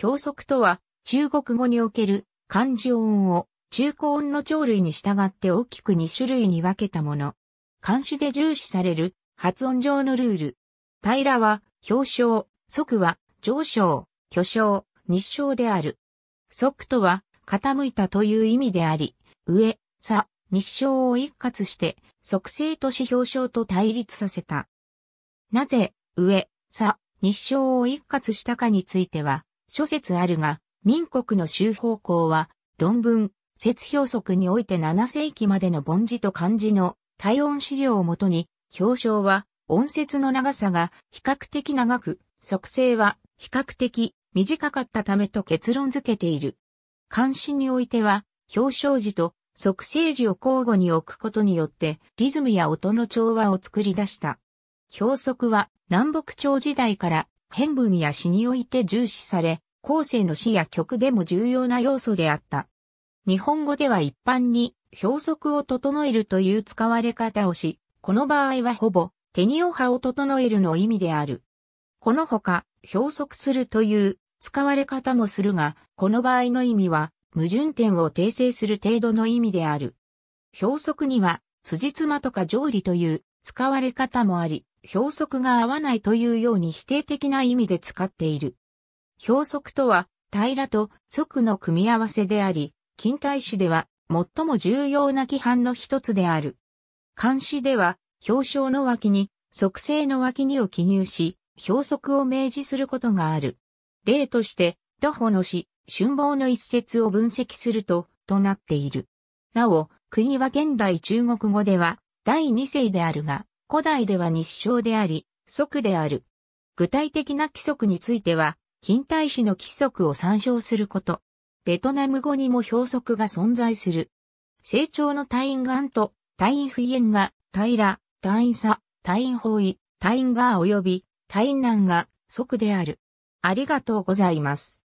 表則とは、中国語における漢字音を中古音の鳥類に従って大きく2種類に分けたもの。監視で重視される発音上のルール。平らは表彰、即は上昇、巨昇、日照である。即とは傾いたという意味であり、上、さ、日照を一括して即性と指標章と対立させた。なぜ、上、さ、日照を一括したかについては、諸説あるが、民国の修法校は、論文、説表則において7世紀までの凡字と漢字の体温資料をもとに、表彰は、音節の長さが比較的長く、測性は比較的短かったためと結論付けている。漢詞においては、表彰字と測性字を交互に置くことによって、リズムや音の調和を作り出した。表則は南北朝時代から変文や詩において重視され、後世の詩や曲でも重要な要素であった。日本語では一般に表則を整えるという使われ方をし、この場合はほぼ手にお派を整えるの意味である。このほか、表則するという使われ方もするが、この場合の意味は矛盾点を訂正する程度の意味である。表則には、辻褄とか条理という使われ方もあり、表則が合わないというように否定的な意味で使っている。表側とは、平らと側の組み合わせであり、近代史では最も重要な規範の一つである。漢詩では、表彰の脇に、側性の脇にを記入し、表則を明示することがある。例として、徒歩の詩、春望の一節を分析すると、となっている。なお、国は現代中国語では、第二世であるが、古代では日照であり、即である。具体的な規則については、近代史の規則を参照すること。ベトナム語にも表則が存在する。成長の隊員岩と隊員不縁が、平ら、隊員差、隊員包囲、隊員が及び、隊員難が即である。ありがとうございます。